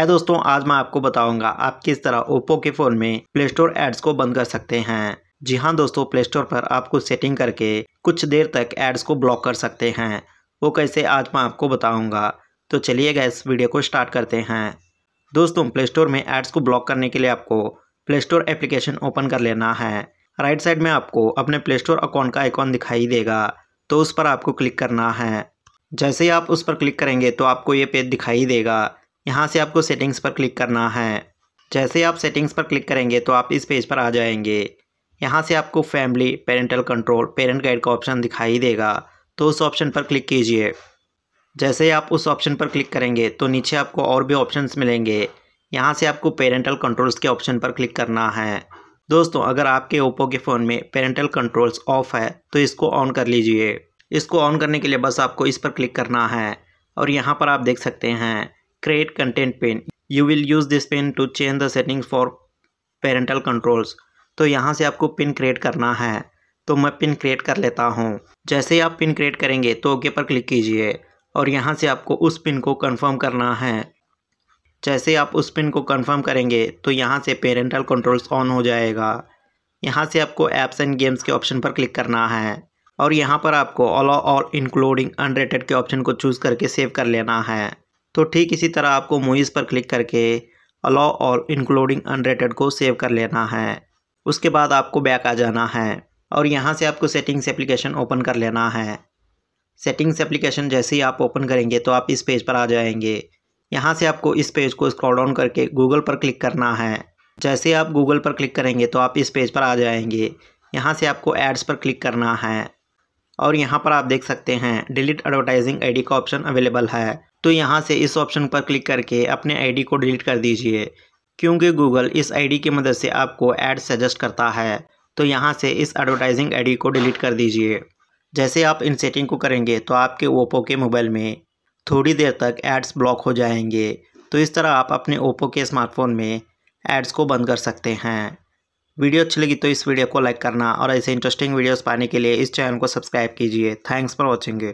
है दोस्तों आज मैं आपको बताऊंगा आप किस तरह ओप्पो के फ़ोन में प्ले स्टोर एड्स को बंद कर सकते हैं जी हाँ दोस्तों प्ले स्टोर पर आपको सेटिंग करके कुछ देर तक एड्स को ब्लॉक कर सकते हैं वो कैसे आज मैं आपको बताऊँगा तो चलिएगा इस वीडियो को स्टार्ट करते हैं दोस्तों प्ले स्टोर में एड्स को ब्लॉक करने के लिए आपको प्ले स्टोर एप्लीकेशन ओपन कर लेना है राइट साइड में आपको अपने प्ले स्टोर अकाउंट का आइकॉन दिखाई देगा तो उस पर आपको क्लिक करना है जैसे ही आप उस पर क्लिक करेंगे तो आपको ये पेज दिखाई देगा यहाँ से आपको सेटिंग्स पर क्लिक करना है जैसे आप सेटिंग्स पर क्लिक करेंगे तो आप इस पेज पर आ जाएंगे यहाँ से आपको family parental control parent guide का ऑप्शन दिखाई देगा तो उस ऑप्शन पर क्लिक कीजिए जैसे आप उस ऑप्शन पर क्लिक करेंगे तो नीचे आपको और भी ऑप्शंस मिलेंगे यहाँ से आपको पेरेंटल कंट्रोल्स के ऑप्शन पर क्लिक करना है दोस्तों अगर आपके ओप्पो के फ़ोन में पेरेंटल कंट्रोल्स ऑफ है तो इसको ऑन कर लीजिए इसको ऑन करने के लिए बस आपको इस पर क्लिक करना है और यहाँ पर आप देख सकते हैं create content pane you will use this pane to change the settings for parental controls तो यहाँ से आपको पिन क्रिएट करना है तो मैं पिन क्रिएट कर लेता हूँ जैसे ही आप पिन क्रिएट करेंगे तो ओके पर क्लिक कीजिए और यहाँ से आपको उस पिन को कंफर्म करना है जैसे आप उस पिन को कंफर्म करेंगे तो यहाँ से पेरेंटल कंट्रोल्स ऑन हो जाएगा यहाँ से आपको ऐप्स एंड गेम्स के ऑप्शन पर क्लिक करना है और यहाँ पर आपको ऑलो ऑल इंक्लूडिंग अनरेटेड के ऑप्शन को चूज़ करके सेव कर लेना है तो ठीक इसी तरह आपको मूवीज़ पर क्लिक करके अलाउ और इंक्लूडिंग अनरेटेड को सेव कर लेना है उसके बाद आपको बैक आ जाना है और यहाँ से आपको सेटिंग्स एप्लीकेशन ओपन कर लेना है सेटिंग्स एप्लीकेशन जैसे ही आप ओपन करेंगे तो आप इस पेज पर आ जाएंगे यहाँ से आपको इस पेज को स्क्रॉल डाउन करके गूगल पर क्लिक करना है जैसे आप गूगल पर क्लिक करेंगे तो आप इस पेज पर आ जाएंगे यहाँ से आपको एड्स पर क्लिक करना है और यहाँ पर आप देख सकते हैं डिलीट एडवर्टाइजिंग आईडी का ऑप्शन अवेलेबल है तो यहाँ से इस ऑप्शन पर क्लिक करके अपने आईडी को डिलीट कर दीजिए क्योंकि गूगल इस आईडी की मदद से आपको ऐड सजेस्ट करता है तो यहाँ से इस एडवर्टाइजिंग आईडी को डिलीट कर दीजिए जैसे आप इन सेटिंग को करेंगे तो आपके ओप्पो के मोबाइल में थोड़ी देर तक एड्स ब्लॉक हो जाएंगे तो इस तरह आप अपने ओप्पो के स्मार्टफोन में एड्स को बंद कर सकते हैं वीडियो अच्छी लगी तो इस वीडियो को लाइक करना और ऐसे इंटरेस्टिंग वीडियोस पाने के लिए इस चैनल को सब्सक्राइब कीजिए थैंक्स फॉर वॉचिंग